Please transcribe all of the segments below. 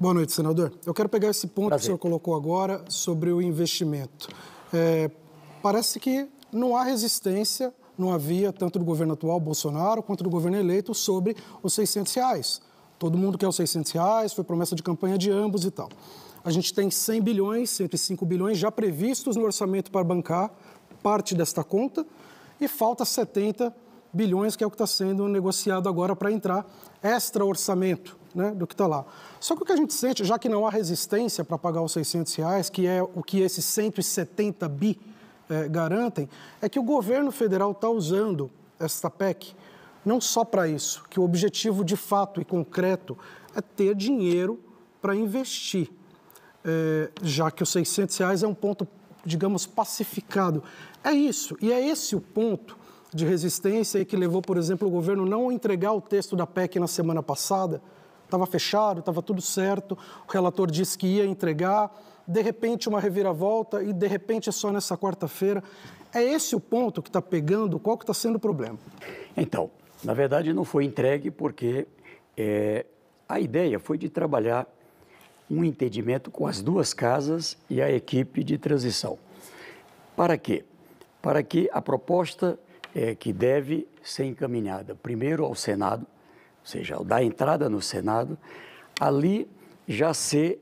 Boa noite, senador. Eu quero pegar esse ponto Prazer. que o senhor colocou agora sobre o investimento. É, parece que não há resistência, não havia tanto do governo atual, Bolsonaro, quanto do governo eleito sobre os 600 reais. Todo mundo quer os 600 reais, foi promessa de campanha de ambos e tal. A gente tem 100 bilhões, 105 bilhões já previstos no orçamento para bancar parte desta conta e falta 70 bilhões, que é o que está sendo negociado agora para entrar extra orçamento né, do que está lá. Só que o que a gente sente, já que não há resistência para pagar os 600 reais, que é o que esses 170 bi é, garantem, é que o governo federal está usando esta PEC não só para isso, que o objetivo de fato e concreto é ter dinheiro para investir, é, já que os 600 reais é um ponto, digamos, pacificado. É isso, e é esse o ponto de resistência que levou, por exemplo, o governo não entregar o texto da PEC na semana passada, estava fechado, estava tudo certo, o relator disse que ia entregar, de repente uma reviravolta e de repente é só nessa quarta-feira. É esse o ponto que está pegando? Qual que está sendo o problema? Então, na verdade não foi entregue porque é, a ideia foi de trabalhar um entendimento com as duas casas e a equipe de transição. Para quê? Para que a proposta é, que deve ser encaminhada primeiro ao Senado, seja, ao dar entrada no Senado, ali já ser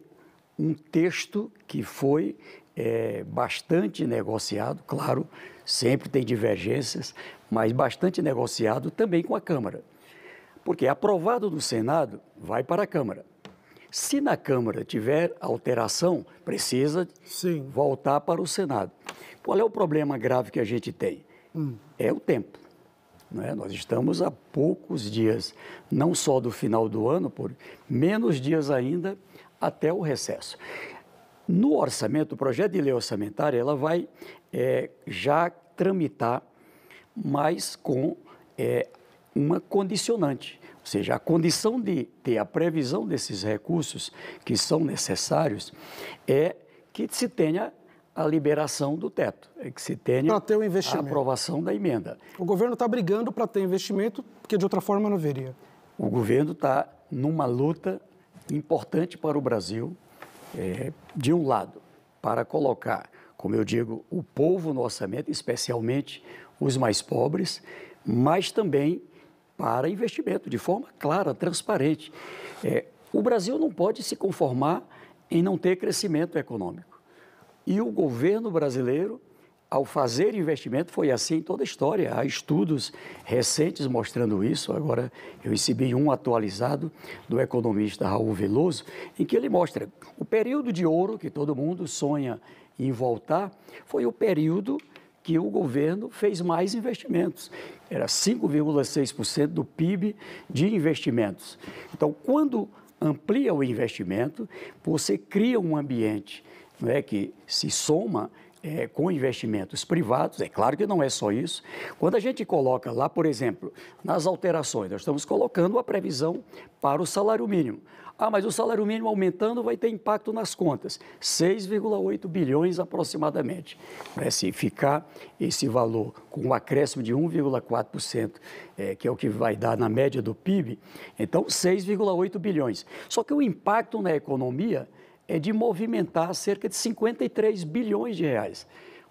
um texto que foi é, bastante negociado, claro, sempre tem divergências, mas bastante negociado também com a Câmara. Porque aprovado no Senado, vai para a Câmara. Se na Câmara tiver alteração, precisa Sim. voltar para o Senado. Qual é o problema grave que a gente tem? Hum. É o tempo. Né? Nós estamos a poucos dias, não só do final do ano, por menos dias ainda até o recesso. No orçamento, o projeto de lei orçamentária, ela vai é, já tramitar, mas com é, uma condicionante, ou seja, a condição de ter a previsão desses recursos que são necessários é que se tenha a liberação do teto, é que se tenha ter investimento a aprovação da emenda. O governo está brigando para ter investimento, porque de outra forma não haveria. O governo está numa luta importante para o Brasil, é, de um lado, para colocar, como eu digo, o povo no orçamento, especialmente os mais pobres, mas também para investimento, de forma clara, transparente. É, o Brasil não pode se conformar em não ter crescimento econômico. E o governo brasileiro, ao fazer investimento, foi assim em toda a história. Há estudos recentes mostrando isso. Agora, eu recebi um atualizado do economista Raul Veloso, em que ele mostra o período de ouro que todo mundo sonha em voltar foi o período que o governo fez mais investimentos. Era 5,6% do PIB de investimentos. Então, quando amplia o investimento, você cria um ambiente né, que se soma é, com investimentos privados, é claro que não é só isso. Quando a gente coloca lá, por exemplo, nas alterações, nós estamos colocando a previsão para o salário mínimo. Ah, mas o salário mínimo aumentando vai ter impacto nas contas. 6,8 bilhões aproximadamente. Para né, se ficar esse valor com um acréscimo de 1,4%, é, que é o que vai dar na média do PIB, então 6,8 bilhões. Só que o impacto na economia é de movimentar cerca de 53 bilhões de reais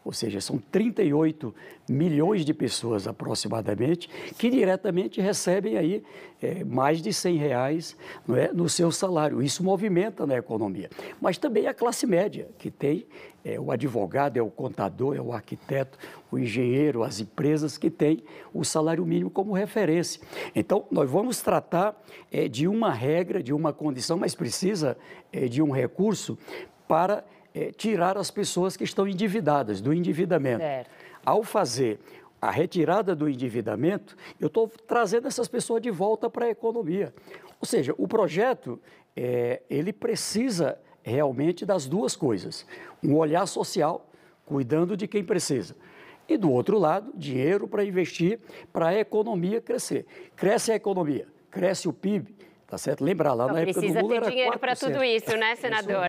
ou seja, são 38 milhões de pessoas aproximadamente que diretamente recebem aí é, mais de 100 reais não é, no seu salário. Isso movimenta na economia. Mas também a classe média, que tem é, o advogado, é o contador, é o arquiteto, o engenheiro, as empresas que têm o salário mínimo como referência. Então, nós vamos tratar é, de uma regra, de uma condição, mas precisa é, de um recurso para é, tirar as pessoas que estão endividadas do endividamento. Certo. Ao fazer a retirada do endividamento, eu estou trazendo essas pessoas de volta para a economia. Ou seja, o projeto é, ele precisa realmente das duas coisas: um olhar social, cuidando de quem precisa. E do outro lado, dinheiro para investir para a economia crescer. Cresce a economia, cresce o PIB, tá certo? Lembrar lá na época do Lula era Precisa ter dinheiro para tudo isso, né, senador?